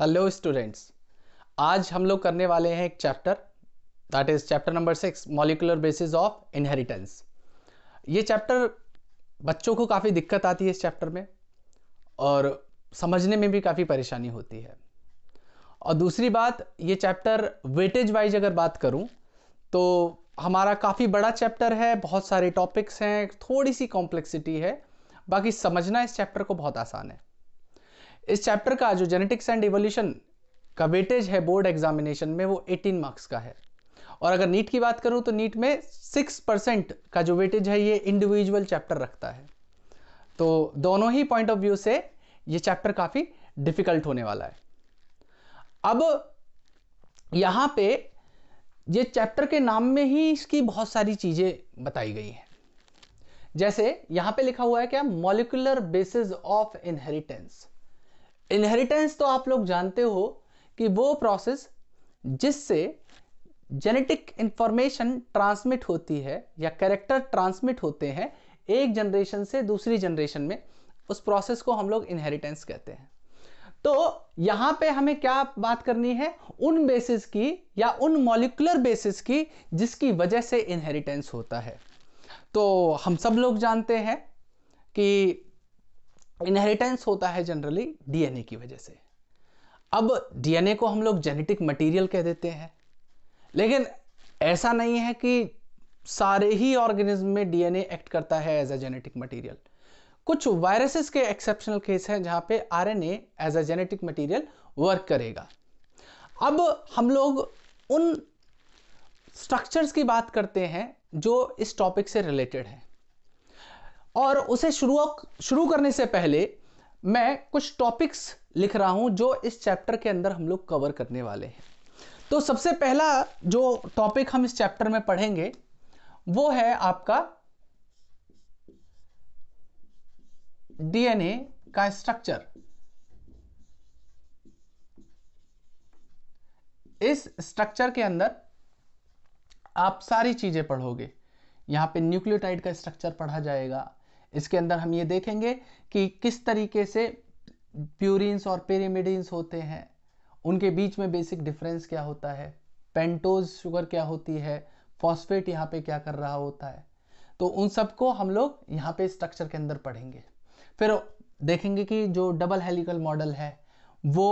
Hello students आज हम लोग करने वाले हैं एक chapter that is chapter number six molecular basis of inheritance ये चैप्टर बच्चों को काफ़ी दिक्कत आती है इस चैप्टर में और समझने में भी काफ़ी परेशानी होती है और दूसरी बात ये चैप्टर वेटेज वाइज अगर बात करूँ तो हमारा काफ़ी बड़ा चैप्टर है बहुत सारे टॉपिक्स हैं थोड़ी सी कॉम्प्लेक्सिटी है बाकी समझना इस चैप्टर को बहुत आसान है इस चैप्टर का जो जेनेटिक्स एंड इवोल्यूशन का वेटेज है बोर्ड एग्जामिनेशन में वो 18 मार्क्स का है और अगर नीट की बात करूं तो नीट में 6 परसेंट का जो वेटेज है ये इंडिविजुअल चैप्टर रखता है तो दोनों ही पॉइंट ऑफ व्यू से ये चैप्टर काफ़ी डिफिकल्ट होने वाला है अब यहां पे ये चैप्टर के नाम में ही इसकी बहुत सारी चीज़ें बताई गई हैं जैसे यहां पे लिखा हुआ है क्या molecular basis of inheritance inheritance तो आप लोग जानते हो कि वो प्रोसेस जिससे जेनेटिक इंफॉर्मेशन ट्रांसमिट होती है या कैरेक्टर ट्रांसमिट होते हैं एक जनरेशन से दूसरी जनरेशन में उस प्रोसेस को हम लोग इनहेरिटेंस कहते हैं तो यहां पे हमें क्या बात करनी है उन बेसिस की या उन मॉलिकुलर बेसिस की जिसकी वजह से इनहेरिटेंस होता है तो हम सब लोग जानते हैं कि इनहेरिटेंस होता है जनरली डीएनए की वजह से अब डीएनए को हम लोग जेनेटिक मटेरियल कह देते हैं लेकिन ऐसा नहीं है कि सारे ही ऑर्गेनिज्म में डीएनए एक्ट करता है एज अ जेनेटिक मटेरियल कुछ वायरसेस के एक्सेप्शनल केस हैं जहां पे RNA as a genetic material work करेगा अब हम लोग उन स्ट्रक्चर्स की बात करते हैं जो इस टॉपिक से रिलेटेड हैं और उसे शुरू शुरू करने से पहले मैं कुछ टॉपिक्स लिख रहा हूं जो इस चैप्टर के अंदर हम लोग कवर करने वाले हैं तो सबसे पहला जो टॉपिक हम इस चैप्टर में पढ़ेंगे वो है आपका डीएनए का स्ट्रक्चर इस स्ट्रक्चर के अंदर आप सारी चीजें पढ़ोगे यहां पे न्यूक्लियोटाइड का स्ट्रक्चर पढ़ा जाएगा इसके अंदर हम ये देखेंगे कि किस तरीके से प्यूरिन्स और पेरीमिडीन्स होते हैं उनके बीच में बेसिक डिफरेंस क्या होता है पेंटोज शुगर क्या होती है फॉस्फेट यहाँ पे क्या कर रहा होता है तो उन सबको हम लोग यहाँ पे स्ट्रक्चर के अंदर पढ़ेंगे फिर देखेंगे कि जो डबल हेलिकल मॉडल है वो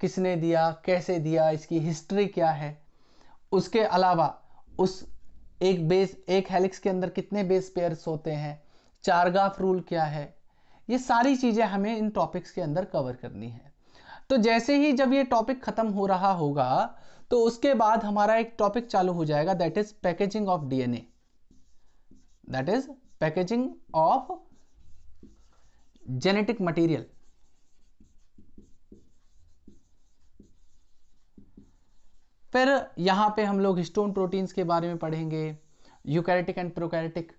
किसने दिया कैसे दिया इसकी हिस्ट्री क्या है उसके अलावा उस एक बेस एक हेलिक्स के अंदर कितने बेस पेयर्स होते हैं चारगाफ रूल क्या है ये सारी चीज़ें हमें इन टॉपिक्स के अंदर कवर करनी है तो जैसे ही जब ये टॉपिक ख़त्म हो रहा होगा तो उसके बाद हमारा एक टॉपिक चालू हो जाएगा that is packaging of DNA that is packaging of genetic material फिर यहां पे हम लोग हिस्टोन प्रोटीन्स के बारे में पढ़ेंगे यूकैरेटिक एंड प्रोकैरेटिक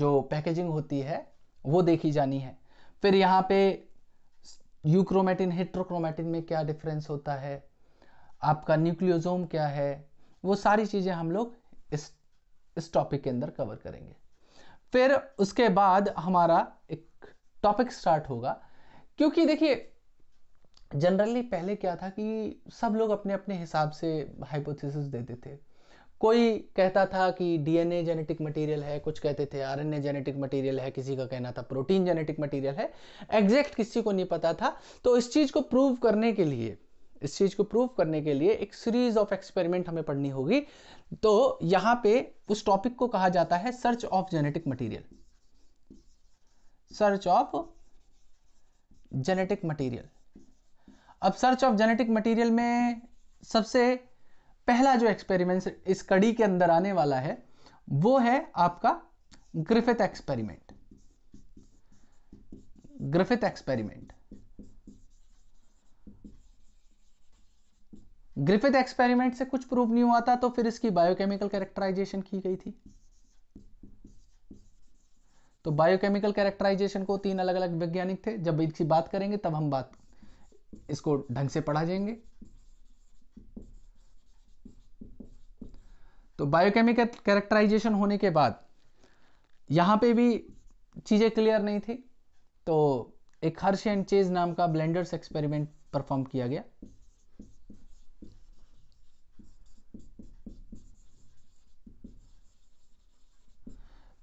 जो पैकेजिंग होती है वो देखी जानी है फिर यहाँ पे यूक्रोमेटिन हेट्रोक्रोमेटिन में क्या डिफरेंस होता है आपका न्यूक्लियोजोम क्या है वो सारी चीज़ें हम लोग इस इस टॉपिक के अंदर कवर करेंगे फिर उसके बाद हमारा एक टॉपिक स्टार्ट होगा क्योंकि देखिए जनरली पहले क्या था कि सब लोग अपने अपने हिसाब से हाइपोथेसिस देते थे कोई कहता था कि डीएनए जेनेटिक मटेरियल है कुछ कहते थे आरएनए जेनेटिक मटेरियल है किसी का कहना था प्रोटीन जेनेटिक मटेरियल है एग्जैक्ट किसी को नहीं पता था तो इस चीज़ को प्रूव करने के लिए इस चीज़ को प्रूव करने के लिए एक सीरीज ऑफ एक्सपेरिमेंट हमें पढ़नी होगी तो यहाँ पे उस टॉपिक को कहा जाता है search of genetic material search of genetic material अब सर्च ऑफ जेनेटिक मटीरियल में सबसे पहला जो एक्सपेरिमेंट इस कड़ी के अंदर आने वाला है वो है आपका Griffith experiment Griffith experiment Griffith experiment से कुछ प्रूव नहीं हुआ था तो फिर इसकी बायोकेमिकल कैरेक्टराइजेशन की गई थी तो बायोकेमिकल कैरेक्टराइजेशन को तीन अलग अलग वैज्ञानिक थे जब इसकी बात करेंगे तब हम बात इसको ढंग से पढ़ा जाएंगे तो बायोकेमिकल कैरेक्टराइजेशन होने के बाद यहाँ पे भी चीज़ें क्लियर नहीं थी तो एक हर्ष एंड चेज नाम का ब्लेंडर्स एक्सपेरिमेंट परफॉर्म किया गया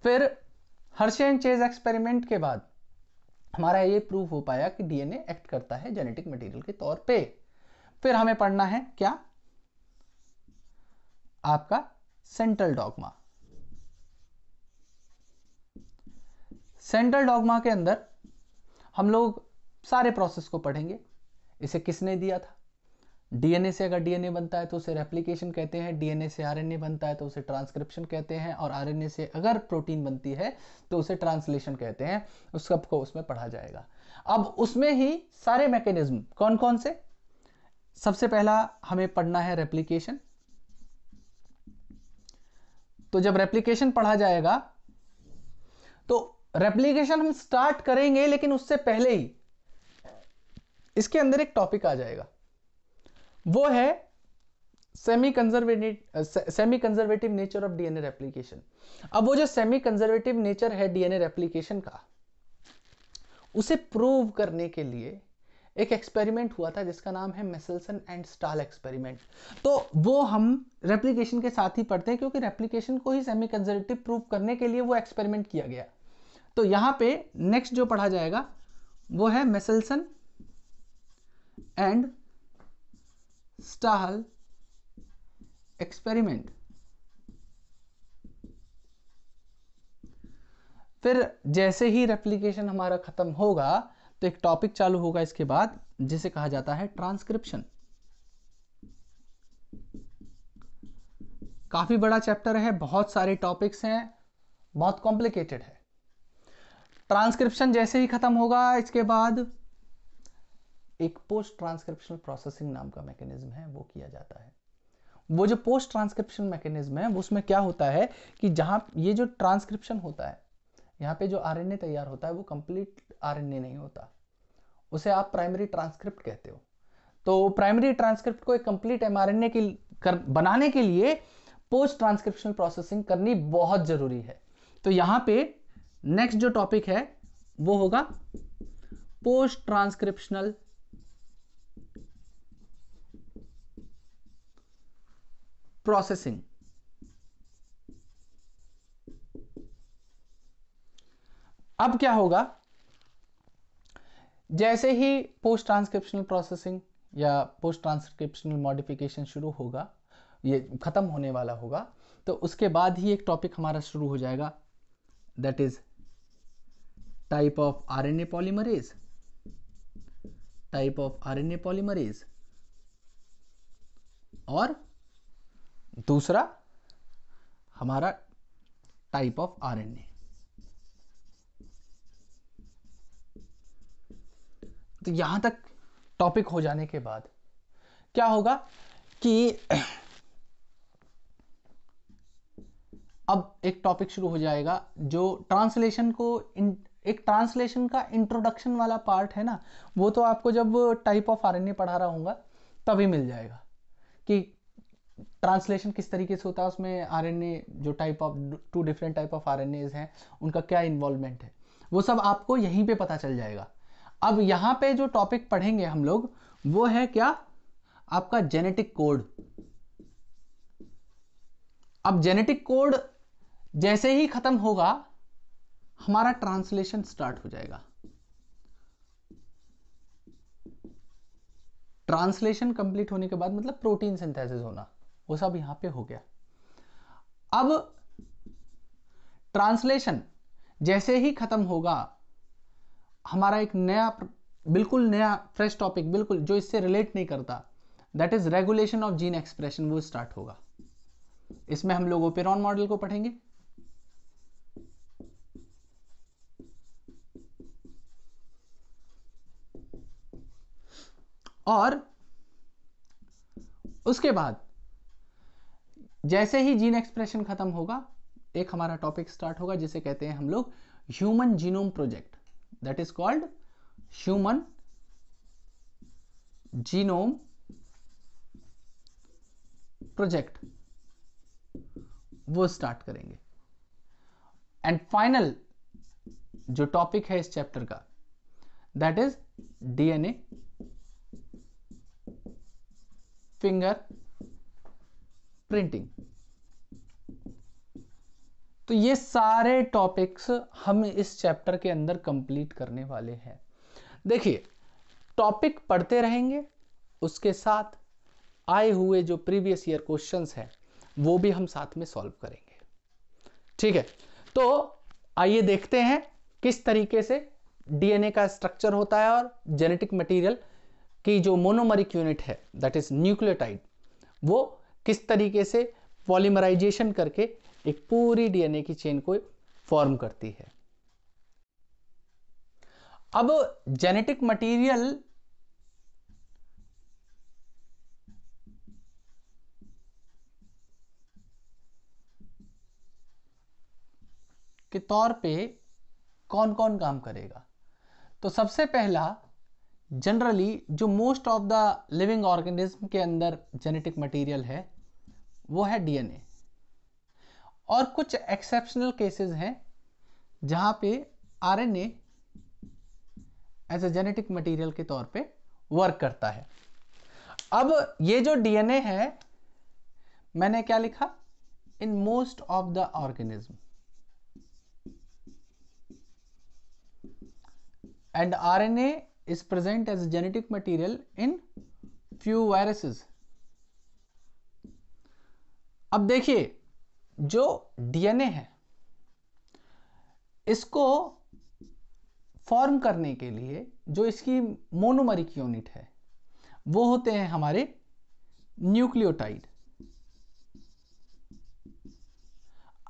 फिर हर्ष एंड चेज एक्सपेरिमेंट के बाद हमारा ये प्रूफ हो पाया कि डीएनए एक्ट करता है जेनेटिक मटेरियल के तौर पे फिर हमें पढ़ना है क्या आपका सेंट्रल डॉगमा सेंट्रल डॉगमा के अंदर हम लोग सारे प्रोसेस को पढ़ेंगे इसे किसने दिया था डीएनए से अगर डीएनए बनता है तो उसे रेप्लिकेशन कहते हैं डीएनए से आरएनए बनता है तो उसे ट्रांसक्रिप्शन कहते हैं और आरएनए से अगर प्रोटीन बनती है तो उसे ट्रांसलेशन कहते हैं उस सबको उसमें पढ़ा जाएगा अब उसमें ही सारे मैकेनिज्म कौन कौन से सबसे पहला हमें पढ़ना है रेप्लीकेशन तो जब रेप्लीकेशन पढ़ा जाएगा तो रेप्लीकेशन हम स्टार्ट करेंगे लेकिन उससे पहले ही इसके अंदर एक टॉपिक आ जाएगा वो है semi conservative semi conservative nature of DNA replication अब वो जो सेमी कंजर्वेटिव नेचर है डीएनए रेप्लीकेशन का उसे प्रूव करने के लिए एक एक्सपेरिमेंट हुआ था जिसका नाम है मेसलसन एंड स्टाल एक्सपेरिमेंट तो वो हम रेप्लीकेशन के साथ ही पढ़ते हैं क्योंकि रेप्लीकेशन को ही सेमी कंजर्वेटिव प्रूव करने के लिए वो एक्सपेरिमेंट किया गया तो यहां पे नेक्स्ट जो पढ़ा जाएगा वो है मेसलसन एंड स्टाल एक्सपेरिमेंट फिर जैसे ही रेप्लीकेशन हमारा खत्म होगा तो एक टॉपिक चालू होगा इसके बाद जिसे कहा जाता है ट्रांसक्रिप्शन काफी बड़ा चैप्टर है बहुत सारे टॉपिक्स हैं बहुत कॉम्प्लिकेटेड है ट्रांसक्रिप्शन जैसे ही खत्म होगा इसके बाद एक पोस्ट ट्रांसक्रिप्शनल प्रोसेसिंग नाम का मैकेनिज्म है वो किया जाता है वो जो पोस्ट ट्रांसक्रिप्शन मैकेनिज्म है उसमें क्या होता है कि जहां ये जो ट्रांसक्रिप्शन होता है यहाँ पे जो आरएनए तैयार होता है वो कंप्लीट आरएनए नहीं होता उसे आप प्राइमरी ट्रांसक्रिप्ट कहते हो तो प्राइमरी ट्रांसक्रिप्ट को एक कंप्लीट एमआरएनए की कर, बनाने के लिए पोस्ट ट्रांसक्रिप्शनल प्रोसेसिंग करनी बहुत जरूरी है तो यहां पे नेक्स्ट जो टॉपिक है वो होगा पोस्ट ट्रांसक्रिप्शनल प्रोसेसिंग अब क्या होगा जैसे ही पोस्ट ट्रांसक्रिप्शनल प्रोसेसिंग या पोस्ट ट्रांसक्रिप्शनल मॉडिफिकेशन शुरू होगा ये ख़त्म होने वाला होगा तो उसके बाद ही एक टॉपिक हमारा शुरू हो जाएगा that is type of R N A polymerase type of R N A polymerase और दूसरा हमारा type of R N A तो यहां तक टॉपिक हो जाने के बाद क्या होगा कि अब एक टॉपिक शुरू हो जाएगा जो ट्रांसलेशन को इन, एक ट्रांसलेशन का इंट्रोडक्शन वाला पार्ट है ना वो तो आपको जब टाइप ऑफ आर पढ़ा रहा हूँ तभी मिल जाएगा कि ट्रांसलेशन किस तरीके से होता है उसमें आर जो type of two different type of R हैं उनका क्या इन्वॉल्वमेंट है वो सब आपको यहीं पे पता चल जाएगा अब यहां पे जो टॉपिक पढ़ेंगे हम लोग वो है क्या आपका जेनेटिक कोड अब जेनेटिक कोड जैसे ही खत्म होगा हमारा ट्रांसलेशन स्टार्ट हो जाएगा ट्रांसलेशन कंप्लीट होने के बाद मतलब प्रोटीन सिंथेसिस होना वो सब यहां पे हो गया अब ट्रांसलेशन जैसे ही खत्म होगा हमारा एक नया बिल्कुल नया फ्रेश टॉपिक बिल्कुल जो इससे रिलेट नहीं करता that is regulation of gene expression वो स्टार्ट होगा इसमें हम लोग ओपेरॉन मॉडल को पढ़ेंगे और उसके बाद जैसे ही जीन एक्सप्रेशन खत्म होगा एक हमारा टॉपिक स्टार्ट होगा जिसे कहते हैं हम लोग human genome project that is called human genome project वो स्टार्ट करेंगे एंड फाइनल जो टॉपिक है इस चैप्टर का that is DNA fingerprinting तो ये सारे टॉपिक्स हम इस चैप्टर के अंदर कंप्लीट करने वाले हैं देखिए टॉपिक पढ़ते रहेंगे उसके साथ आए हुए जो प्रीवियस ईयर क्वेश्चंस हैं वो भी हम साथ में सॉल्व करेंगे ठीक है तो आइए देखते हैं किस तरीके से डीएनए का स्ट्रक्चर होता है और जेनेटिक मटेरियल की जो मोनोमरिक यूनिट है दैट इज न्यूक्लियोटाइड वो किस तरीके से पॉलीमराइजेशन करके एक पूरी डीएनए की चेन को फॉर्म करती है अब जेनेटिक मटेरियल के तौर पे कौन कौन काम करेगा तो सबसे पहला जनरली जो most of the living organism के अंदर जेनेटिक मटेरियल है वो है डीएनए और कुछ एक्सेप्शनल केसेस हैं जहां पे RNA as a genetic material के तौर पे वर्क करता है अब ये जो डीएनए है मैंने क्या लिखा in most of the organism and is present as a genetic material in few viruses अब देखिए जो डीएनए है इसको फॉर्म करने के लिए जो इसकी मोनोमरिक यूनिट है वो होते हैं हमारे न्यूक्लियोटाइड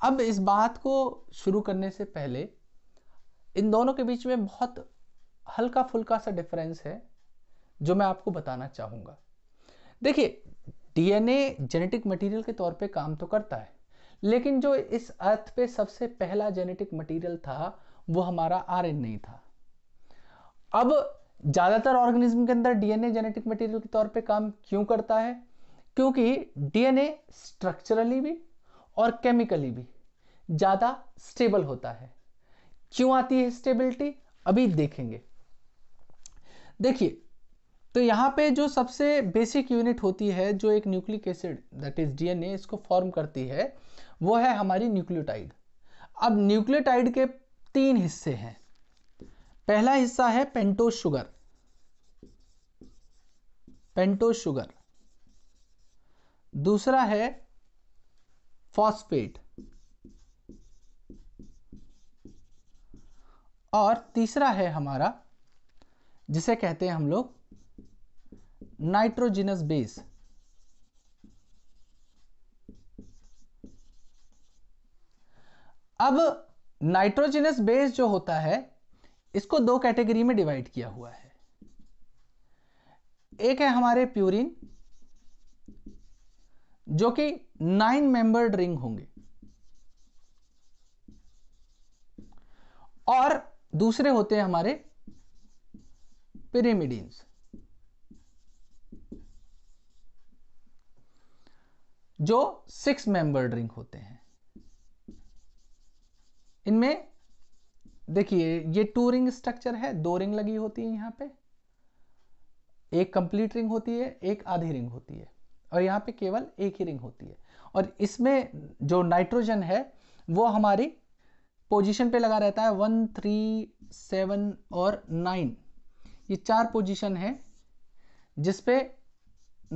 अब इस बात को शुरू करने से पहले इन दोनों के बीच में बहुत हल्का फुल्का सा डिफरेंस है जो मैं आपको बताना चाहूंगा देखिए डीएनए जेनेटिक मटेरियल के तौर पे काम तो करता है लेकिन जो इस अर्थ पे सबसे पहला जेनेटिक मटेरियल था वो हमारा आर नहीं था अब ज़्यादातर ऑर्गेनिज्म के अंदर डीएनए जेनेटिक मटेरियल के तौर पे काम क्यों करता है क्योंकि डीएनए स्ट्रक्चरली भी और केमिकली भी ज़्यादा स्टेबल होता है क्यों आती है स्टेबिलिटी अभी देखेंगे देखिए तो यहां पे जो सबसे बेसिक यूनिट होती है जो एक nucleic acid that is DNA इसको फॉर्म करती है वो है हमारी न्यूक्लियोटाइड अब न्यूक्लियोटाइड के तीन हिस्से हैं पहला हिस्सा है पेंटोस शुगर पेंटोस शुगर दूसरा है फॉस्फेट और तीसरा है हमारा जिसे कहते हैं हम लोग नाइट्रोजिनस बेस अब नाइट्रोजिनस बेस जो होता है इसको दो कैटेगरी में डिवाइड किया हुआ है एक है हमारे प्यूरिन जो कि नाइन मेंबर्ड रिंग होंगे और दूसरे होते हैं हमारे पिरीमिडीन्स जो सिक्स मेंबर्ड रिंग होते हैं इनमें देखिए ये टू रिंग स्ट्रक्चर है दो रिंग लगी होती है यहां पे एक कंप्लीट रिंग होती है एक आधी रिंग होती है और यहां पे केवल एक ही रिंग होती है और इसमें जो नाइट्रोजन है वो हमारी पोजीशन पे लगा रहता है वन थ्री सेवन और नाइन ये चार पोजीशन है जिसपे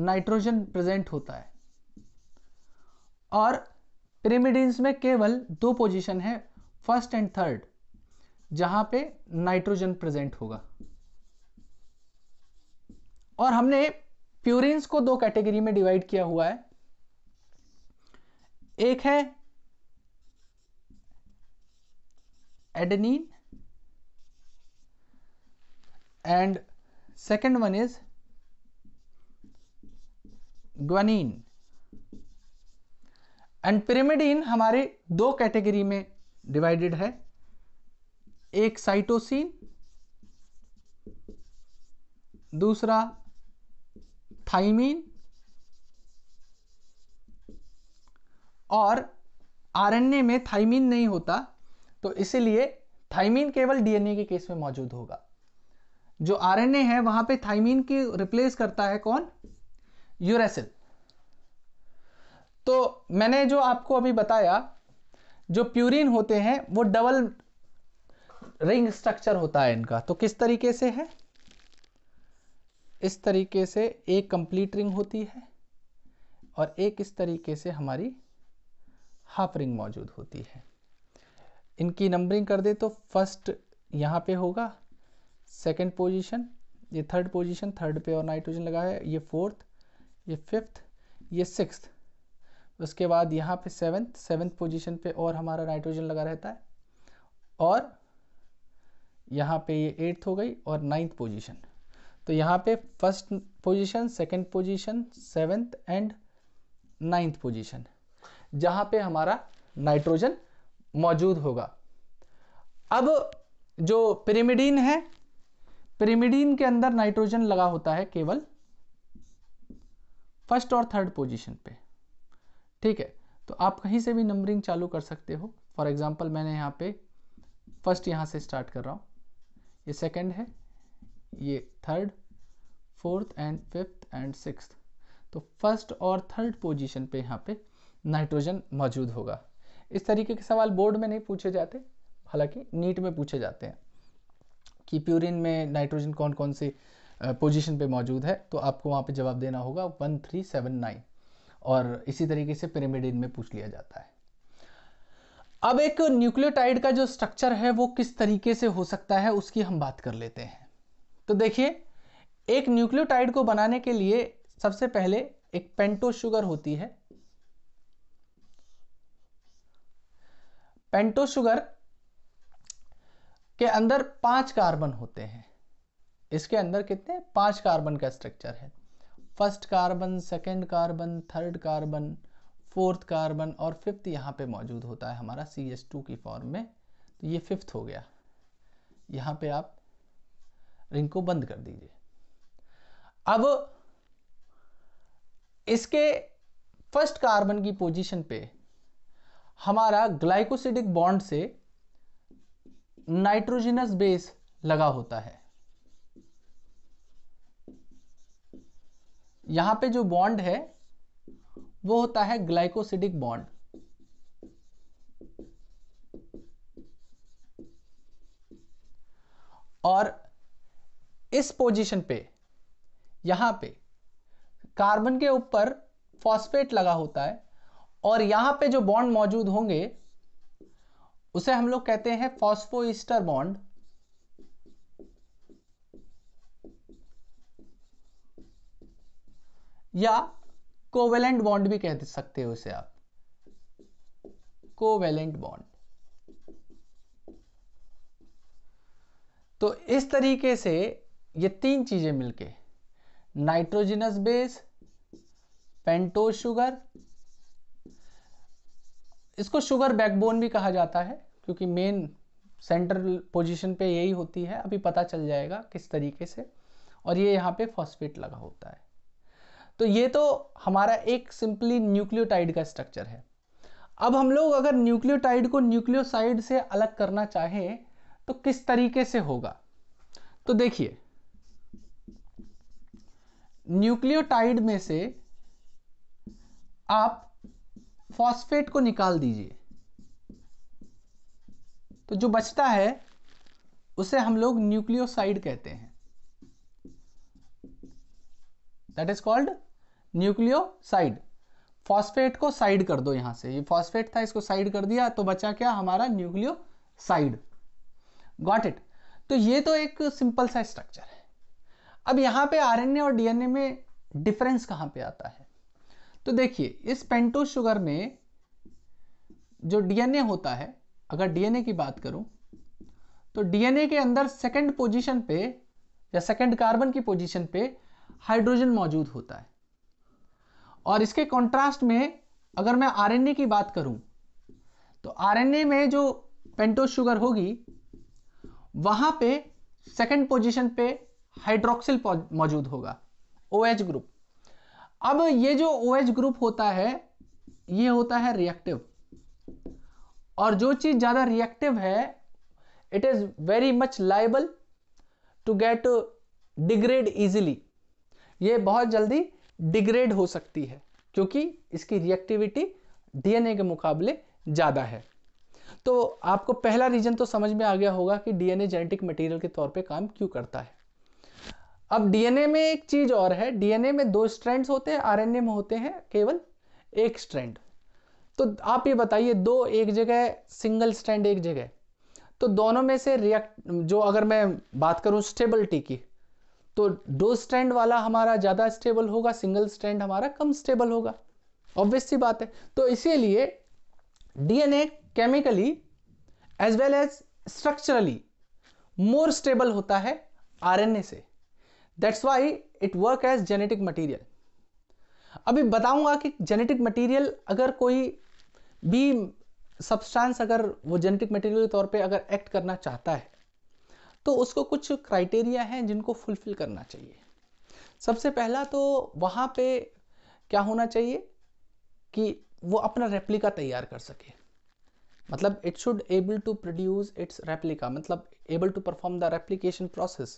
नाइट्रोजन प्रेजेंट होता है और पिरिमिडीन्स में केवल दो पोजीशन है फर्स्ट एंड थर्ड जहां पे नाइट्रोजन प्रेजेंट होगा और हमने प्यूरिन्स को दो कैटेगरी में डिवाइड किया हुआ है एक है adenine and second one is guanine and pyrimidine हमारे दो कैटेगरी में डिवाइडेड है एक साइटोसिन दूसरा थाइमीन और आरएनए में थाइमीन नहीं होता तो इसीलिए थाइमीन केवल डीएनए के केस में मौजूद होगा जो आरएनए है वहां पे थाइमीन की रिप्लेस करता है कौन यूरेसिल तो मैंने जो आपको अभी बताया जो प्यूरिन होते हैं वो डबल रिंग स्ट्रक्चर होता है इनका तो किस तरीके से है इस तरीके से एक कंप्लीट रिंग होती है और एक इस तरीके से हमारी हाफ रिंग मौजूद होती है इनकी नंबरिंग कर दे तो फर्स्ट यहाँ पे होगा सेकंड पोजीशन ये थर्ड पोजीशन थर्ड पे और नाइट्रोजन लगा है ये फोर्थ ये फिफ्थ ये सिक्स्थ उसके बाद यहाँ पे सेवन्थ सेवन्थ पोजीशन पे और हमारा नाइट्रोजन लगा रहता है और यहाँ पे ये एट्थ हो गई और नाइन्थ पोजीशन तो यहाँ पे first position second position seventh and ninth position जहाँ पे हमारा नाइट्रोजन मौजूद होगा अब जो पिरिमिडीन है पिरिमिडीन के अंदर नाइट्रोजन लगा होता है केवल फर्स्ट और थर्ड पोजीशन पे ठीक है तो आप कहीं से भी नंबरिंग चालू कर सकते हो फॉर एग्जाम्पल मैंने यहाँ पे फर्स्ट यहाँ से स्टार्ट कर रहा हूँ ये सेकेंड है ये third fourth and fifth and six तो फर्स्ट और थर्ड पोजीशन पे यहाँ पे नाइट्रोजन मौजूद होगा इस तरीके के सवाल बोर्ड में नहीं पूछे जाते हालांकि नीट में पूछे जाते हैं कि प्यूरिन में नाइट्रोजन कौन कौन से पोजीशन पे मौजूद है तो आपको वहाँ पे जवाब देना होगा वन थ्री सेवन नाइन और इसी तरीके से पिरामिडिन में पूछ लिया जाता है अब एक न्यूक्लियोटाइड का जो स्ट्रक्चर है वो किस तरीके से हो सकता है उसकी हम बात कर लेते हैं तो देखिए एक न्यूक्लियोटाइड को बनाने के लिए सबसे पहले एक पेंटो शुगर होती है पेंटो शुगर के अंदर पांच कार्बन होते हैं इसके अंदर कितने पांच कार्बन का स्ट्रक्चर है first carbon second carbon third carbon fourth carbon और फिफ्थ यहाँ पे मौजूद होता है हमारा सी एस टू की फॉर्म में तो ये फिफ्थ हो गया यहाँ पे आप रिंग को बंद कर दीजिए अब इसके फर्स्ट कार्बन की पोजीशन पे हमारा ग्लाइकोसिडिक बॉन्ड से नाइट्रोजिनस बेस लगा होता है यहां पे जो बॉन्ड है वो होता है ग्लाइकोसिडिक बॉन्ड और इस पोजीशन पे यहां पे कार्बन के ऊपर फॉस्फेट लगा होता है और यहां पे जो बॉन्ड मौजूद होंगे उसे हम लोग कहते हैं फॉस्फोइस्टर बॉन्ड या कोवेलेंट बॉन्ड भी कह सकते हो उसे आप कोवेलेंट बॉन्ड तो इस तरीके से ये तीन चीजें मिलके नाइट्रोजिनस बेस पेंटो शुगर इसको शुगर बैकबोन भी कहा जाता है क्योंकि मेन सेंट्रल पोजीशन पे यही होती है अभी पता चल जाएगा किस तरीके से और ये यहाँ पे फॉस्फेट लगा होता है तो ये तो हमारा एक सिंपली न्यूक्लियोटाइड का स्ट्रक्चर है अब हम लोग अगर न्यूक्लियोटाइड को न्यूक्लियोसाइड से अलग करना चाहें तो किस तरीके से होगा तो देखिए न्यूक्लियोटाइड में से आप फॉस्फेट को निकाल दीजिए तो जो बचता है उसे हम लोग न्यूक्लियोसाइड कहते हैं that is called nucleoside phosphate को साइड कर दो यहां से ये फॉस्फेट था इसको साइड कर दिया तो बचा क्या हमारा न्यूक्लियो साइड गॉट इट तो ये तो एक सिंपल सा स्ट्रक्चर है अब यहां पे आरएनए और डीएनए में डिफरेंस कहां पे आता है तो देखिए इस पेंटो शुगर में जो डीएनए होता है अगर डीएनए की बात करूं तो डीएनए के अंदर सेकेंड पोजिशन पे या सेकेंड कार्बन की पोजिशन पे हाइड्रोजन मौजूद होता है और इसके कॉन्ट्रास्ट में अगर मैं आरएनए की बात करूं तो आरएनए में जो पेंटोज शुगर होगी वहां पे सेकंड पोजीशन पे हाइड्रोक्सिल मौजूद होगा ओ OH ग्रुप अब ये जो ओ OH ग्रुप होता है ये होता है रिएक्टिव और जो चीज ज्यादा रिएक्टिव है it is very much liable to get degrade easily ये बहुत जल्दी डिग्रेड हो सकती है क्योंकि इसकी रिएक्टिविटी डीएनए के मुकाबले ज़्यादा है तो आपको पहला रीजन तो समझ में आ गया होगा कि डीएनए जेनेटिक मटेरियल के तौर पे काम क्यों करता है अब डीएनए में एक चीज और है डीएनए में दो स्ट्रैंड्स होते हैं आरएनए में होते हैं केवल एक स्ट्रैंड तो आप ये बताइए दो एक जगह सिंगल स्ट्रैंड एक जगह तो दोनों में से रिएक्ट जो अगर मैं बात करूं स्टेबिलिटी की तो दो स्टैंड वाला हमारा ज़्यादा स्टेबल होगा सिंगल स्टैंड हमारा कम स्टेबल होगा ऑब्वियसली बात है तो इसीलिए DNA chemically as well as structurally more stable होता है आरएनए से that's why it work as genetic material अभी बताऊंगा कि जेनेटिक मटीरियल अगर कोई भी सब्सटेंस अगर वो जेनेटिक मटेरियल के तौर पे अगर एक्ट करना चाहता है तो उसको कुछ क्राइटेरिया हैं जिनको फुलफिल करना चाहिए सबसे पहला तो वहाँ पे क्या होना चाहिए कि वो अपना रेप्लिका तैयार कर सके मतलब it should able to produce its replica मतलब able to perform the replication process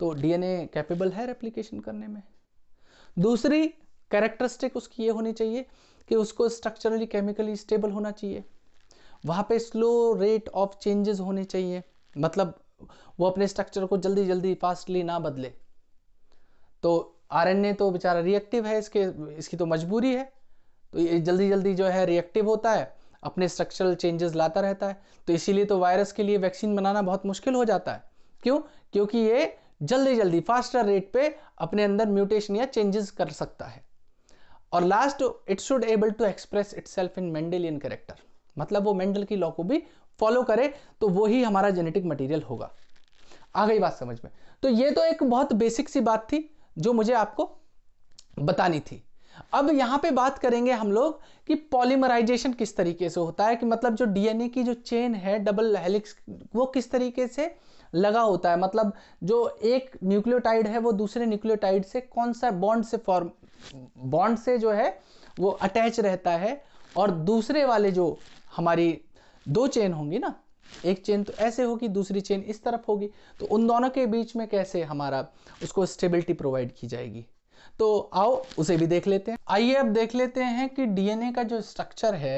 तो डीएनए कैपेबल है रेप्लिकेशन करने में दूसरी कैरेक्टरिस्टिक उसकी ये होनी चाहिए कि उसको स्ट्रक्चरली केमिकली स्टेबल होना चाहिए वहाँ पे स्लो रेट ऑफ चेंजेस होने चाहिए मतलब वो अपने स्ट्रक्चर को जल्दी जल्दी फास्टली ना बदले तो आर तो बेचारा रिएक्टिव है इसके इसकी तो मजबूरी है तो ये जल्दी जल्दी जो है रिएक्टिव होता है अपने स्ट्रक्चरल चेंजेस लाता रहता है तो इसीलिए तो वायरस के लिए वैक्सीन बनाना बहुत मुश्किल हो जाता है क्यों क्योंकि ये जल्दी जल्दी फास्टर रेट पे अपने अंदर म्यूटेशन या चेंजेस कर सकता है और last it should able to express it in Mendelian character मतलब वो मेंडल की लॉ को भी फॉलो करे तो वही हमारा जेनेटिक मटेरियल होगा आ गई बात समझ में तो ये तो एक बहुत बेसिक सी बात थी जो मुझे आपको बतानी थी अब यहां पे बात करेंगे हम लोग कि पॉलीमराइजेशन किस तरीके से होता है कि मतलब जो डीएनए की जो चेन है डबल हेलिक्स वो किस तरीके से लगा होता है मतलब जो एक न्यूक्लियोटाइड है वो दूसरे न्यूक्लियोटाइड से कौन सा बॉन्ड से फॉर्म बॉन्ड से जो है वो अटैच रहता है और दूसरे वाले जो हमारी दो चेन होंगी ना एक चेन तो ऐसे होगी दूसरी चेन इस तरफ होगी तो उन दोनों के बीच में कैसे हमारा उसको स्टेबिलिटी प्रोवाइड की जाएगी तो आओ उसे भी देख लेते हैं आइए अब देख लेते हैं कि डीएनए का जो स्ट्रक्चर है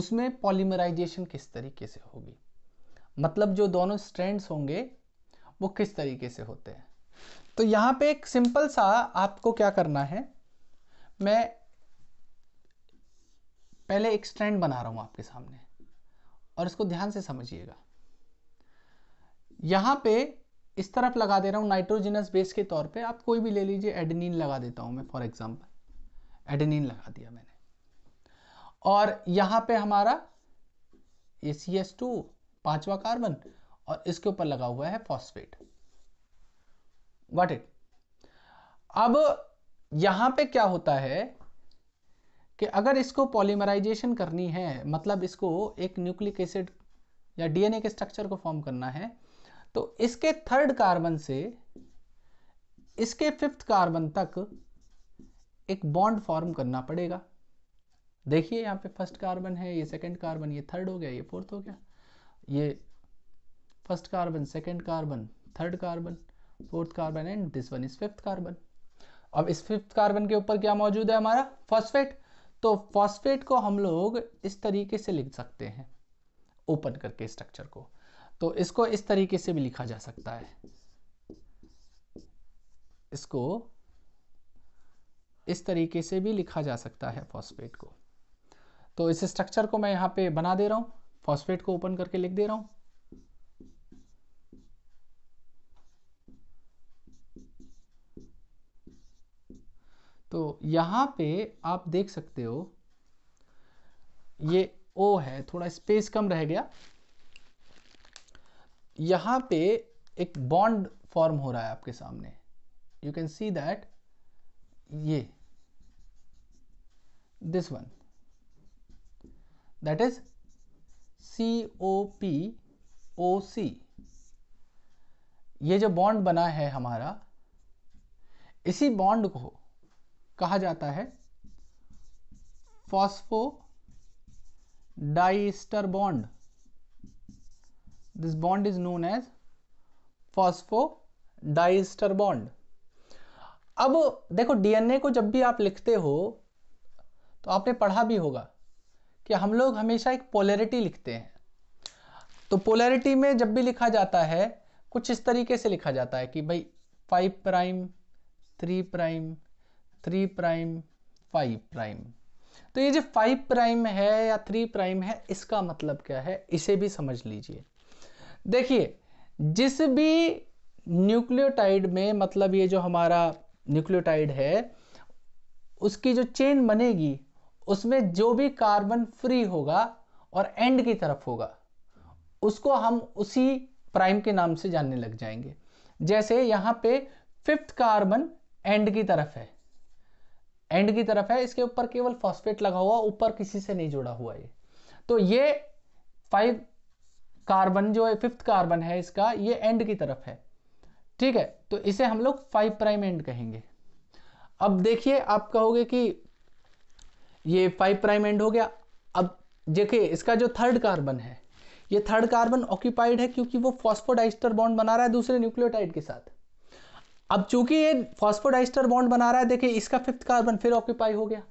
उसमें पॉलीमराइजेशन किस तरीके से होगी मतलब जो दोनों स्ट्रैंड्स होंगे वो किस तरीके से होते हैं तो यहां पे एक सिंपल सा आपको क्या करना है मैं पहले एक स्ट्रैंड बना रहा हूं आपके सामने और इसको ध्यान से समझिएगा यहां पे इस तरफ लगा दे रहा हूं नाइट्रोजिनस बेस के तौर पे आप कोई भी ले लीजिए एडेनिन लगा देता हूं मैं फॉर एग्जांपल एडनिन लगा दिया मैंने और यहां पे हमारा ए सी एस टू पांचवा कार्बन और इसके ऊपर लगा हुआ है फॉस्फेट वट इट अब यहां पे क्या होता है कि अगर इसको पॉलीमराइजेशन करनी है मतलब इसको एक न्यूक्लिक एसिड या डीएनए के स्ट्रक्चर को फॉर्म करना है तो इसके थर्ड कार्बन से इसके फिफ्थ कार्बन तक एक बॉन्ड फॉर्म करना पड़ेगा देखिए यहाँ पे फर्स्ट कार्बन है ये सेकंड कार्बन ये थर्ड हो गया ये फोर्थ हो गया ये first carbon second carbon third carbon fourth carbon and this one is fifth carbon अब इस फिफ्थ कार्बन के ऊपर क्या मौजूद है हमारा फॉस्फेट तो फॉस्फेट को हम लोग इस तरीके से लिख सकते हैं ओपन करके स्ट्रक्चर को तो इसको इस तरीके से भी लिखा जा सकता है इसको इस तरीके से भी लिखा जा सकता है फॉस्फेट को तो इस स्ट्रक्चर को मैं यहां पे बना दे रहा हूं फॉस्फेट को ओपन करके लिख दे रहा हूं तो यहाँ पे आप देख सकते हो ये ओ है थोड़ा स्पेस कम रह गया यहाँ पे एक बॉन्ड फॉर्म हो रहा है आपके सामने यू कैन सी दैट ये this one that is C O P O C ये जो बॉन्ड बना है हमारा इसी बॉन्ड को कहा जाता है phosphodiester bond this bond is known as phosphodiester bond अब देखो डीएनए को जब भी आप लिखते हो तो आपने पढ़ा भी होगा कि हम लोग हमेशा एक पोलैरिटी लिखते हैं तो पोलैरिटी में जब भी लिखा जाता है कुछ इस तरीके से लिखा जाता है कि भाई five prime three prime three prime five prime तो ये जो फाइव प्राइम है या थ्री प्राइम है इसका मतलब क्या है इसे भी समझ लीजिए देखिए जिस भी न्यूक्लियोटाइड में मतलब ये जो हमारा न्यूक्लियोटाइड है उसकी जो चेन बनेगी उसमें जो भी कार्बन फ्री होगा और एंड की तरफ होगा उसको हम उसी प्राइम के नाम से जानने लग जाएंगे जैसे यहां पे फिफ्थ कार्बन एंड की तरफ है एंड की तरफ है इसके ऊपर केवल फॉस्फेट लगा हुआ ऊपर किसी से नहीं जुड़ा हुआ ये तो ये फाइव कार्बन जो है फिफ्थ कार्बन है इसका ये एंड की तरफ है ठीक है तो इसे हम लोग फाइव प्राइम एंड कहेंगे अब देखिए आप कहोगे कि ये फाइव प्राइम एंड हो गया अब देखिए इसका जो थर्ड कार्बन है ये थर्ड कार्बन ऑक्यूपाइड है क्योंकि वो फॉस्फोडाइस्टर बॉन्ड बना रहा है दूसरे न्यूक्लियोटाइड के साथ अब चूंकि ये फॉस्फोडाइस्टर बॉन्ड बना रहा है देखिए इसका फिफ्थ कार्बन फिर ऑक्यूपाई हो गया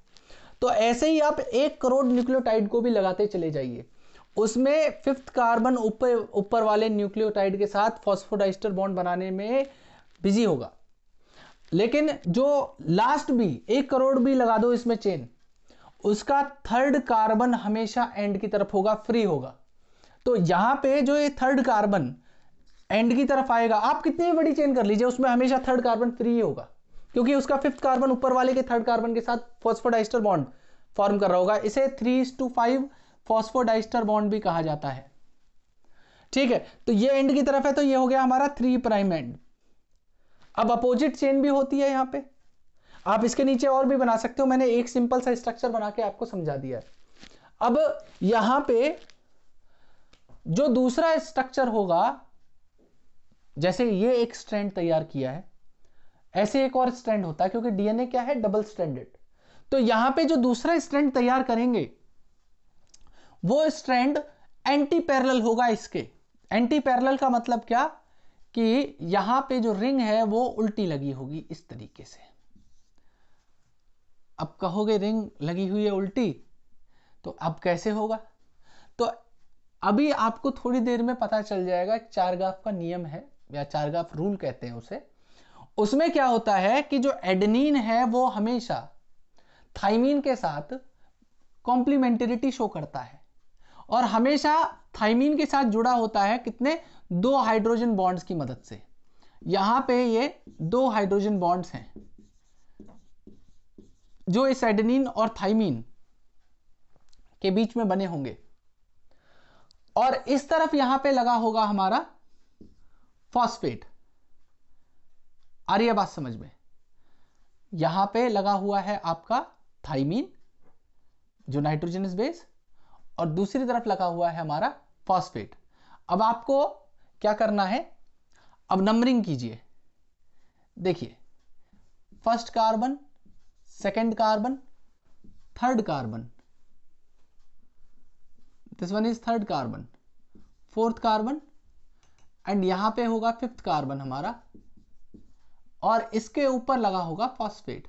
तो ऐसे ही आप एक करोड़ न्यूक्लियोटाइड को भी लगाते चले जाइए उसमें फिफ्थ कार्बन ऊपर ऊपर वाले न्यूक्लियोटाइड के साथ फॉस्फोडाइस्टर बॉन्ड बनाने में बिजी होगा लेकिन जो लास्ट भी एक करोड़ भी लगा दो इसमें चेन उसका थर्ड कार्बन हमेशा एंड की तरफ होगा फ्री होगा तो यहां पे जो ये थर्ड कार्बन एंड की तरफ आएगा आप कितनी भी बड़ी चेन कर लीजिए उसमें हमेशा थर्ड कार्बन फ्री होगा क्योंकि उसका फिफ्थ कार्बन ऊपर वाले के थर्ड कार्बन के साथ फॉस्फोडाइस्टर बॉन्ड फॉर्म कर रहा होगा इसे three to five phosphodiester bond भी कहा जाता है ठीक है तो ये एंड की तरफ है तो ये हो गया हमारा थ्री प्राइम एंड अब अपोजिट चेन भी होती है यहां पे आप इसके नीचे और भी बना सकते हो मैंने एक सिंपल सा स्ट्रक्चर बना के आपको समझा दिया है अब यहां पे जो दूसरा स्ट्रक्चर होगा जैसे ये एक स्ट्रैंड तैयार किया है ऐसे एक और स्ट्रैंड होता है क्योंकि डीएनए क्या है डबल स्ट्रैंडेड तो यहां पे जो दूसरा स्ट्रैंड तैयार करेंगे वो स्ट्रैंड एंटी पैरल होगा इसके एंटी पैरल का मतलब क्या कि यहां पे जो रिंग है वो उल्टी लगी होगी इस तरीके से अब कहोगे रिंग लगी हुई है उल्टी तो अब कैसे होगा तो अभी आपको थोड़ी देर में पता चल जाएगा चार गाफ का नियम है या चारगाफ रूल कहते हैं उसे उसमें क्या होता है कि जो एडनिन है वो हमेशा थाइमीन के साथ कॉम्प्लीमेंटेरिटी शो करता है और हमेशा थाइमीन के साथ जुड़ा होता है कितने दो हाइड्रोजन बॉन्ड्स की मदद से यहां पे ये दो हाइड्रोजन बॉन्ड्स हैं जो इस एडनीन और थाइमीन के बीच में बने होंगे और इस तरफ यहां पे लगा होगा हमारा फॉस्फेट आ रही है बात समझ में यहां पे लगा हुआ है आपका थाइमीन जो नाइट्रोजनस बेस और दूसरी तरफ लगा हुआ है हमारा फॉस्फेट अब आपको क्या करना है अब नंबरिंग कीजिए देखिए first carbon second carbon third carbon this one is third carbon fourth carbon and यहां पे होगा फिफ्थ कार्बन हमारा और इसके ऊपर लगा होगा फॉस्फेट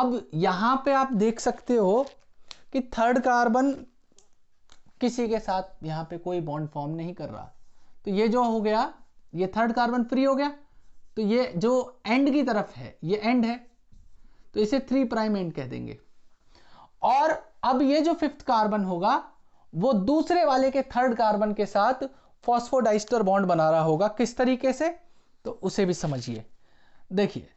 अब यहां पे आप देख सकते हो कि थर्ड कार्बन किसी के साथ यहां पे कोई बॉन्ड फॉर्म नहीं कर रहा तो ये जो हो गया ये थर्ड कार्बन फ्री हो गया तो ये जो एंड की तरफ है ये एंड है तो इसे थ्री प्राइम एंड कह देंगे और अब ये जो फिफ्थ कार्बन होगा वो दूसरे वाले के थर्ड कार्बन के साथ फॉस्फोडाइस्टर बॉन्ड बना रहा होगा किस तरीके से तो उसे भी समझिए देखिए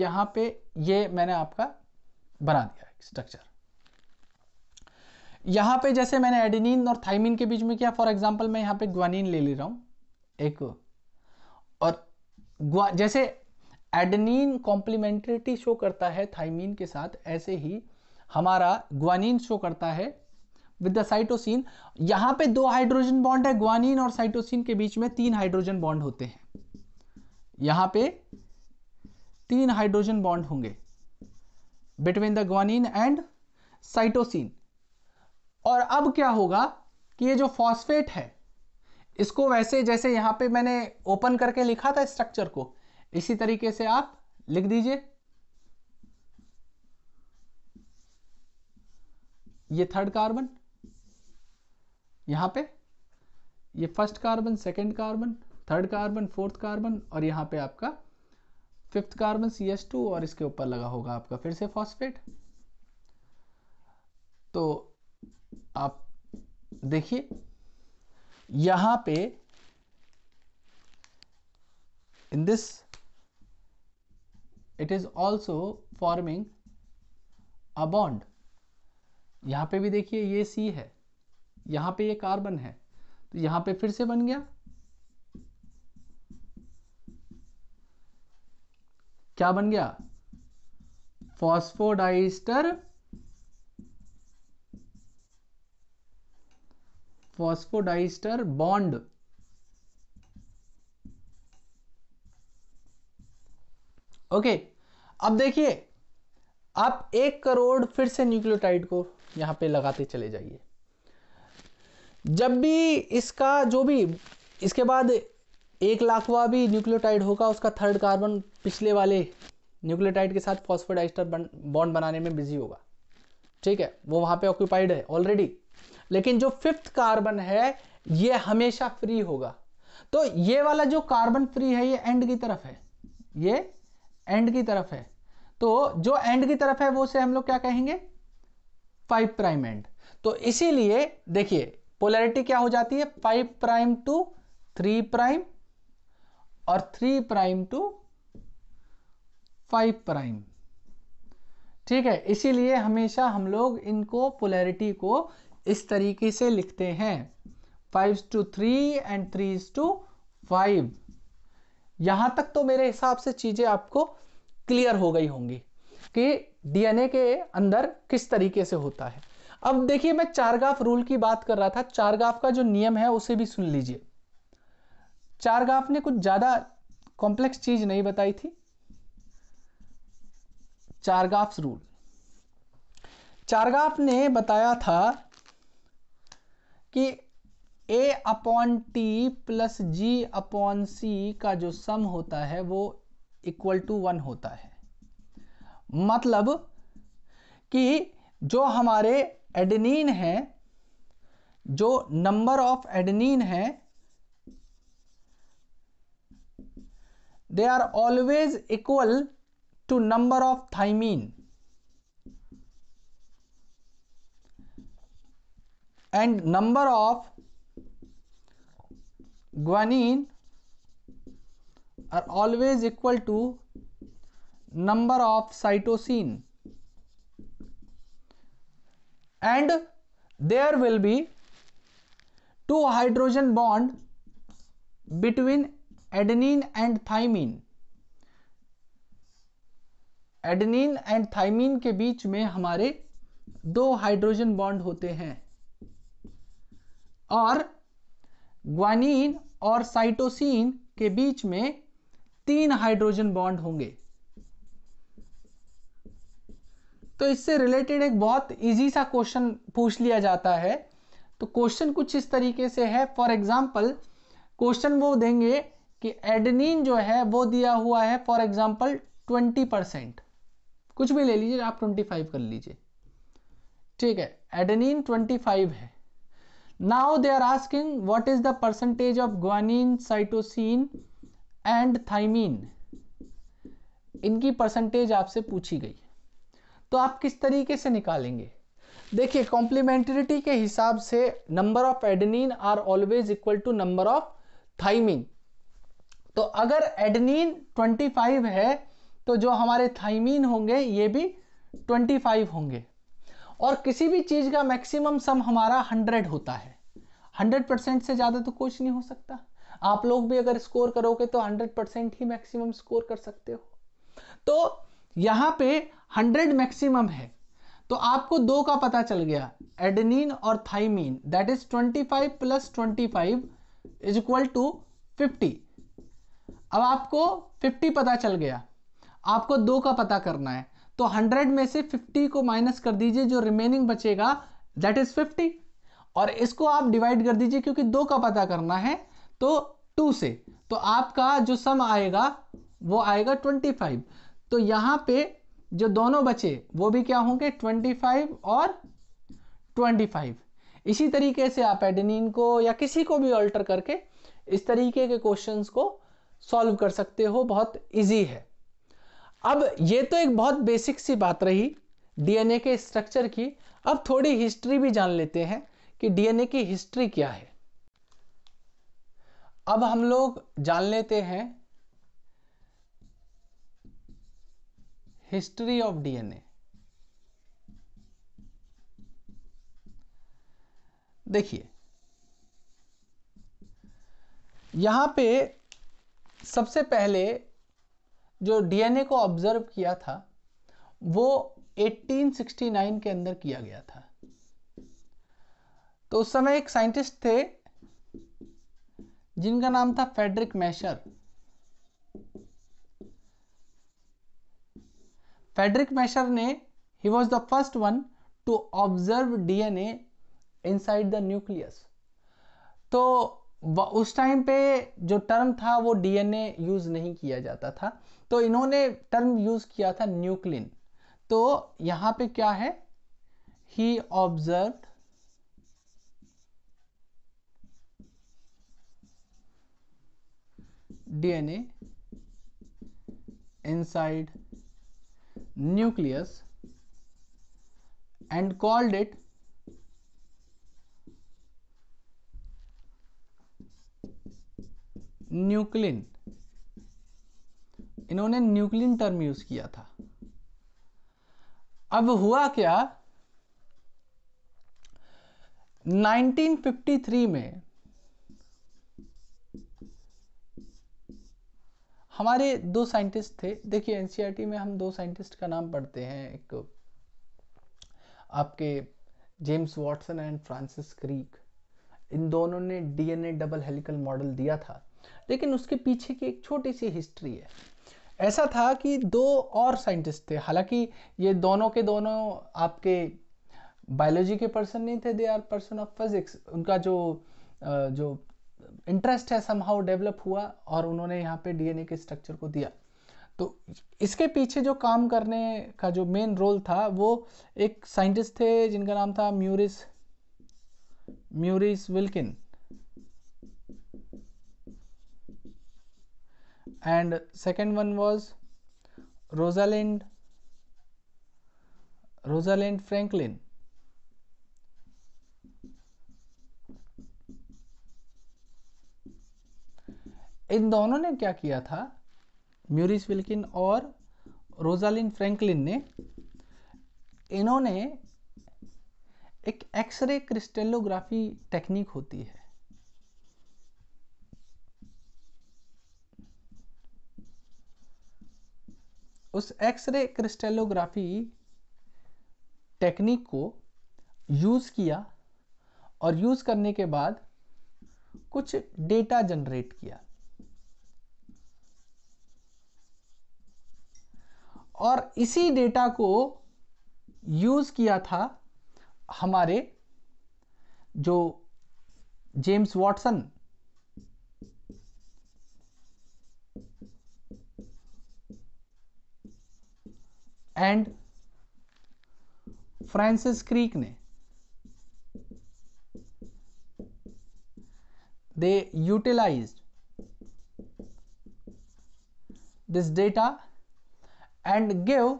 यहां पे ये मैंने आपका बना दिया स्ट्रक्चर यहां पे जैसे मैंने एडिनिन और थाइमिन के बीच में किया फॉर एग्जांपल मैं यहां पे ग्वानिन ले ले रहा हूं एक और जैसे एडनिन कॉम्प्लीमेंट्रिटी शो करता है थाइमिन के साथ ऐसे ही हमारा ग्वानिन शो करता है विद द साइटोसिन यहां पे दो हाइड्रोजन बॉन्ड है ग्वानिन और साइटोसिन के बीच में तीन हाइड्रोजन बॉन्ड होते हैं यहां पे तीन हाइड्रोजन बॉन्ड होंगे between the guanine and cytosine और अब क्या होगा कि ये जो फॉस्फेट है इसको वैसे जैसे यहां पे मैंने ओपन करके लिखा था स्ट्रक्चर को इसी तरीके से आप लिख दीजिए ये थर्ड कार्बन यहाँ पे ये first carbon second carbon third carbon fourth carbon और यहाँ पे आपका fifth carbon C S two और इसके ऊपर लगा होगा आपका फिर से फॉस्फेट तो आप देखिए यहां पे in this it is also forming a bond यहां पे भी देखिए ये सी है यहां पे ये कार्बन है तो यहां पे फिर से बन गया क्या बन गया फॉस्फोडाइस्टर फॉस्फोडाइस्टर बॉन्ड ओके अब देखिए आप एक करोड़ फिर से न्यूक्लियोटाइड को यहां पे लगाते चले जाइए जब भी इसका जो भी इसके बाद एक लाखवा भी न्यूक्लियोटाइड होगा उसका थर्ड कार्बन पिछले वाले न्यूक्लियोटाइड के साथ फॉस्फोडाइस्टर बॉन्ड बनाने में बिजी होगा ठीक है वो वहाँ पे ऑक्यूपाइड है ऑलरेडी लेकिन जो फिफ्थ कार्बन है ये हमेशा फ्री होगा तो ये वाला जो कार्बन फ्री है ये एंड की तरफ है ये एंड की तरफ है तो जो एंड की तरफ है वो से हम लोग क्या कहेंगे फाइव प्राइम एंड तो इसीलिए देखिए पोलैरिटी क्या हो जाती है five prime to three prime और three prime to five prime ठीक है इसीलिए हमेशा हम लोग इनको पोलैरिटी को इस तरीके से लिखते हैं five to three and three to five यहां तक तो मेरे हिसाब से चीजें आपको क्लियर हो गई होंगी कि डीएनए के अंदर किस तरीके से होता है अब देखिए मैं चारगाफ रूल की बात कर रहा था चारगाफ का जो नियम है उसे भी सुन लीजिए चारगाफ ने कुछ ज़्यादा कॉम्प्लेक्स चीज़ नहीं बताई थी चारगाफ रूल चारगाफ ने बताया था कि A upon T plus G upon C का जो सम होता है वो इक्वल टू वन होता है मतलब कि जो हमारे एडनिन है जो नंबर ऑफ एडनीन है they are always equal to number of thymine and number of guanine are always equal to number of cytosine and there will be two hydrogen bond between adenine and thymine adenine and thymine के बीच में हमारे दो hydrogen bond होते हैं और ग्वानीन और cytosine के बीच में तीन हाइड्रोजन बॉन्ड होंगे तो इससे रिलेटेड एक बहुत इजी सा क्वेश्चन पूछ लिया जाता है तो क्वेश्चन कुछ इस तरीके से है फॉर एग्जाम्पल क्वेश्चन वो देंगे कि एडनिन जो है वो दिया हुआ है फॉर एग्जाम्पल ट्वेंटी परसेंट कुछ भी ले लीजिए आप ट्वेंटी फाइव कर लीजिए ठीक है एडनिन ट्वेंटी फाइव है now they are asking what is the percentage of guanine cytosine and thymine इनकी परसेंटेज आपसे पूछी गई तो आप किस तरीके से निकालेंगे देखिए कॉम्प्लीमेंटरिटी के हिसाब से number of adenine are always equal to number of thymine तो अगर एडनिन 25 है तो जो हमारे थाइमिन होंगे ये भी 25 होंगे और किसी भी चीज़ का मैक्सिमम सम हमारा 100 होता है 100 परसेंट से ज़्यादा तो कुछ नहीं हो सकता आप लोग भी अगर स्कोर करोगे तो 100 ही मैक्सिमम स्कोर कर सकते हो तो यहां पे हंड्रेड मैक्सिमम है तो आपको दो का पता चल गया एडनिन और thymine that is twenty five plus twenty five is equal to fifty अब आपको फिफ्टी पता चल गया आपको दो का पता करना है तो हंड्रेड में से फिफ्टी को माइनस कर दीजिए जो रिमेनिंग बचेगा दैट इज फिफ्टी और इसको आप डिवाइड कर दीजिए क्योंकि दो का पता करना है तो टू से तो आपका जो सम आएगा वो आएगा ट्वेंटी फाइव तो यहां पे जो दोनों बचे वो भी क्या होंगे 25 और 25 इसी तरीके से आप एडेनिन को या किसी को भी ऑल्टर करके इस तरीके के क्वेश्चंस को सॉल्व कर सकते हो बहुत इजी है अब ये तो एक बहुत बेसिक सी बात रही डीएनए के स्ट्रक्चर की अब थोड़ी हिस्ट्री भी जान लेते हैं कि डीएनए की हिस्ट्री क्या है अब हम लोग जान लेते हैं हिस्ट्री ऑफ डीएनए देखिए यहां पे सबसे पहले जो डीएनए को ऑब्जर्व किया था वो 1869 के अंदर किया गया था तो उस समय एक साइंटिस्ट थे जिनका नाम था फेडरिक मैशर फेडरिक मैशर ने he was the first one to observe DNA inside the nucleus तो उस टाइम पे जो टर्म था वो डी एन ए यूज नहीं किया जाता था तो इन्होंने टर्म यूज किया था न्यूक्लिन तो यहां पर क्या है he observe DNA side nucleus and called it nuclein इन्होंने न्यूक्लिन टर्म यूज किया था अब हुआ क्या 1953 में हमारे दो साइंटिस्ट थे देखिए एन e में हम दो साइंटिस्ट का नाम पढ़ते हैं एक आपके James Watson and Francis Crick इन दोनों ने डीएनए डबल हेलिकल मॉडल दिया था लेकिन उसके पीछे की एक छोटी सी हिस्ट्री है ऐसा था कि दो और साइंटिस्ट थे हालांकि ये दोनों के दोनों आपके बायोलॉजी के पर्सन नहीं थे they are person of physics उनका जो जो इंटरेस्ट है समहाउ डेवलप हुआ और उन्होंने यहाँ पे डीएनए के स्ट्रक्चर को दिया तो इसके पीछे जो काम करने का जो मेन रोल था वो एक साइंटिस्ट थे जिनका नाम था Maurice Maurice Wilkin and second one was Rosalind Rosalind Franklin इन दोनों ने क्या किया था म्यूरिस विल्किन और रोजालिन फ्रैंकलिन ने इन्होंने एक एक्सरे क्रिस्टेलोग्राफी टेक्निक होती है उस एक्सरे क्रिस्टेलोग्राफी टेक्निक को यूज़ किया और यूज़ करने के बाद कुछ डेटा जनरेट किया और इसी डेटा को यूज किया था हमारे जो James Watson and Francis Crick ने they utilized this data and give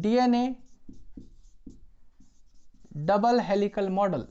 DNA double helical model.